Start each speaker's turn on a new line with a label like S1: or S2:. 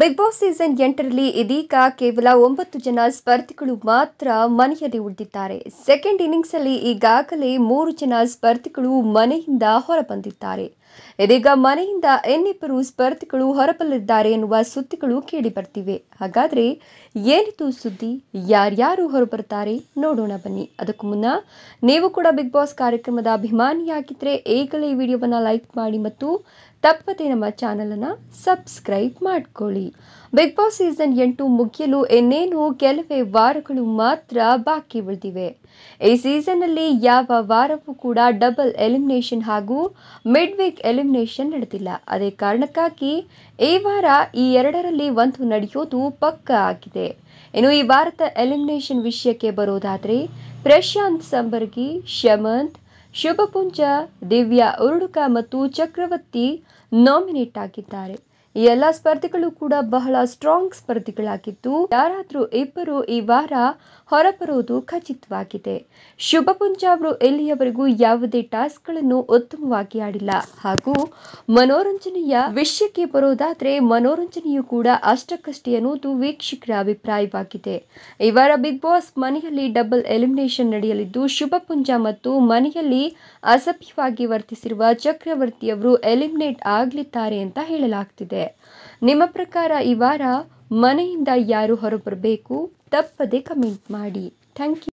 S1: big boss season ಎಂಟರಲ್ಲಿ ಇದೀಗ ಕೇವಲ ಒಂಬತ್ತು ಜನ ಸ್ಪರ್ಧಿಗಳು ಮಾತ್ರ ಮನೆಯಲ್ಲಿ ಉಳಿದಿದ್ದಾರೆ ಸೆಕೆಂಡ್ ಇನ್ನಿಂಗ್ಸ್ ಅಲ್ಲಿ ಈಗಾಗಲೇ ಮೂರು ಜನ ಸ್ಪರ್ಧಿಗಳು ಮನೆಯಿಂದ ಹೊರಬಂದಿದ್ದಾರೆ ಇದೀಗ ಮನೆಯಿಂದ ಇನ್ನಿಬ್ಬರು ಸ್ಪರ್ಧಿಗಳು ಹೊರಬಲ್ಲಿದ್ದಾರೆ ಎನ್ನುವ ಸುದ್ದಿಗಳು ಬರ್ತಿವೆ ಹಾಗಾದ್ರೆ ಏನಿತು ಸುದ್ದಿ ಯಾರ್ಯಾರು ಹೊರಬರ್ತಾರೆ ನೋಡೋಣ ಬನ್ನಿ ಅದಕ್ಕೂ ಮುನ್ನ ನೀವು ಕೂಡ ಬಿಗ್ ಬಾಸ್ ಕಾರ್ಯಕ್ರಮದ ಅಭಿಮಾನಿಯಾಗಿದ್ದರೆ ಈಗಲೇ ಈ ವಿಡಿಯೋವನ್ನು ಲೈಕ್ ಮಾಡಿ ಮತ್ತು ತಪ್ಪದೆ ನಮ್ಮ ಚಾನಲನ್ನು ಸಬ್ಸ್ಕ್ರೈಬ್ ಮಾಡ್ಕೊಳ್ಳಿ ಬಿಗ್ ಬಾಸ್ ಸೀಸನ್ ಎಂಟು ಮುಗಿಯಲು ಇನ್ನೇನು ಕೆಲವೇ ವಾರಗಳು ಮಾತ್ರ ಬಾಕಿ ಉಳಿದಿವೆ ಈ ಸೀಸನ್ನಲ್ಲಿ ಯಾವ ವಾರವೂ ಕೂಡ ಡಬಲ್ ಎಲಿಮಿನೇಷನ್ ಹಾಗೂ ಮಿಡ್ ವೀಕ್ ಎಲಿಮಿನೇಷನ್ ನಡೆದಿಲ್ಲ ಅದೇ ಕಾರಣಕ್ಕಾಗಿ ಈ ವಾರ ಈ ಎರಡರಲ್ಲಿ ಒಂದು ನಡೆಯೋದು ಪಕ್ಕಾ ಆಗಿದೆ ಇನ್ನು ಈ ವಾರದ ಎಲಿಮಿನೇಷನ್ ವಿಷಯಕ್ಕೆ ಬರೋದಾದರೆ ಪ್ರಶಾಂತ್ ಸಂಬರ್ಗಿ ಶಮಂತ್ ಶುಭಪುಂಜ ದಿವ್ಯಾ ಉರುಡುಕ ಮತ್ತು ಚಕ್ರವರ್ತಿ ನಾಮಿನೇಟ್ ಆಗಿದ್ದಾರೆ ಈ ಎಲ್ಲ ಸ್ಪರ್ಧಿಗಳು ಕೂಡ ಬಹಳ ಸ್ಟ್ರಾಂಗ್ ಸ್ಪರ್ಧಿಗಳಾಗಿದ್ದು ಯಾರಾದರೂ ಇಬ್ಬರು ಈ ವಾರ ಹೊರಬರುವುದು ಖಚಿತವಾಗಿದೆ ಶುಭ ಪುಂಜ ಅವರು ಇಲ್ಲಿಯವರೆಗೂ ಯಾವುದೇ ಟಾಸ್ಕ್ಗಳನ್ನು ಉತ್ತಮವಾಗಿ ಆಡಿಲ್ಲ ಹಾಗೂ ಮನೋರಂಜನೆಯ ವಿಷಯಕ್ಕೆ ಬರೋದಾದರೆ ಮನೋರಂಜನೆಯು ಕೂಡ ಅಷ್ಟಕ್ಕಷ್ಟೇ ಅನ್ನೋದು ವೀಕ್ಷಕರ ಅಭಿಪ್ರಾಯವಾಗಿದೆ ಈ ವಾರ ಬಿಗ್ ಬಾಸ್ ಮನೆಯಲ್ಲಿ ಡಬಲ್ ಎಲಿಮಿನೇಷನ್ ನಡೆಯಲಿದ್ದು ಶುಭ ಪುಂಜ ಮತ್ತು ಮನೆಯಲ್ಲಿ ಅಸಭ್ಯವಾಗಿ ವರ್ತಿಸಿರುವ ಚಕ್ರವರ್ತಿಯವರು ಎಲಿಮಿನೇಟ್ ಆಗಲಿದ್ದಾರೆ ಅಂತ ಹೇಳಲಾಗ್ತಿದೆ ನಿಮ್ಮ ಪ್ರಕಾರ ಈ ವಾರ ಮನೆಯಿಂದ ಯಾರು ಹೊರಬರಬೇಕು ತಪ್ಪದೆ ಕಮೆಂಟ್ ಮಾಡಿ ಥ್ಯಾಂಕ್ ಯು